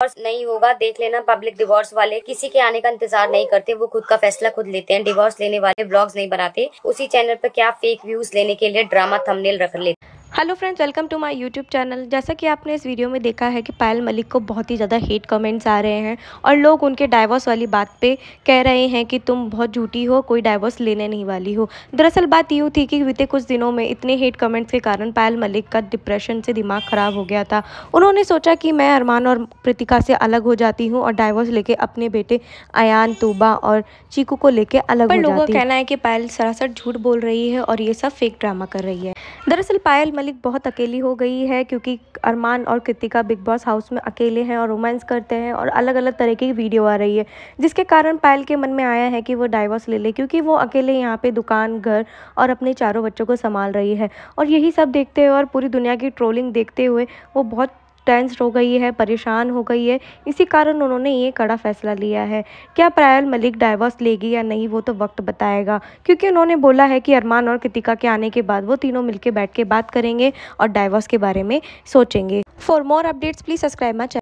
divorce नहीं होगा देख लेना पब्लिक डिवोर्स वाले किसी के आने का इंतजार नहीं करते वो खुद का फैसला खुद लेते हैं डिवोर्स लेने वाले ब्लॉग्स नहीं बनाते उसी चैनल पर क्या फेक व्यूज लेने के लिए ड्रामा थंबनेल रख लेते hello friends welcome to my YouTube channel जैसा कि आपने इस वीडियो में देखा है कि पायल मलिक को बहुत ही ज़्यादा हेट कमेंट्स आ रहे हैं और लोग उनके डाइवोर्स वाली बात पे कह रहे हैं कि तुम बहुत झूठी हो कोई डाइवोर्स लेने नहीं वाली हो दरअसल बात यूँ थी कि बीते कुछ दिनों में इतने हेट कमेंट्स के कारण पायल मलिक का डिप्रेशन से दिमाग ख़राब हो गया था उन्होंने सोचा कि मैं अरमान और प्रतिका से अलग हो जाती हूँ और डाइवोर्स लेके अपने बेटे अयान तूबा और चीकू को लेके अलग लोगों का कहना है कि पायल सरासर झूठ बोल रही है और ये सब फेक ड्रामा कर रही है दरअसल पायल मलिक बहुत अकेली हो गई है क्योंकि अरमान और कृतिका बिग बॉस हाउस में अकेले हैं और रोमांस करते हैं और अलग अलग तरह की वीडियो आ रही है जिसके कारण पायल के मन में आया है कि वो डाइवोर्स ले ले क्योंकि वो अकेले यहाँ पे दुकान घर और अपने चारों बच्चों को संभाल रही है और यही सब देखते हुए और पूरी दुनिया की ट्रोलिंग देखते हुए वो बहुत टेंस्ड हो गई है परेशान हो गई है इसी कारण उन्होंने ये कड़ा फैसला लिया है क्या प्रायल मलिक डाइवर्स लेगी या नहीं वो तो वक्त बताएगा क्योंकि उन्होंने बोला है कि अरमान और कृतिका के आने के बाद वो तीनों मिलकर बैठ के बात करेंगे और डाइवर्स के बारे में सोचेंगे for more updates please subscribe my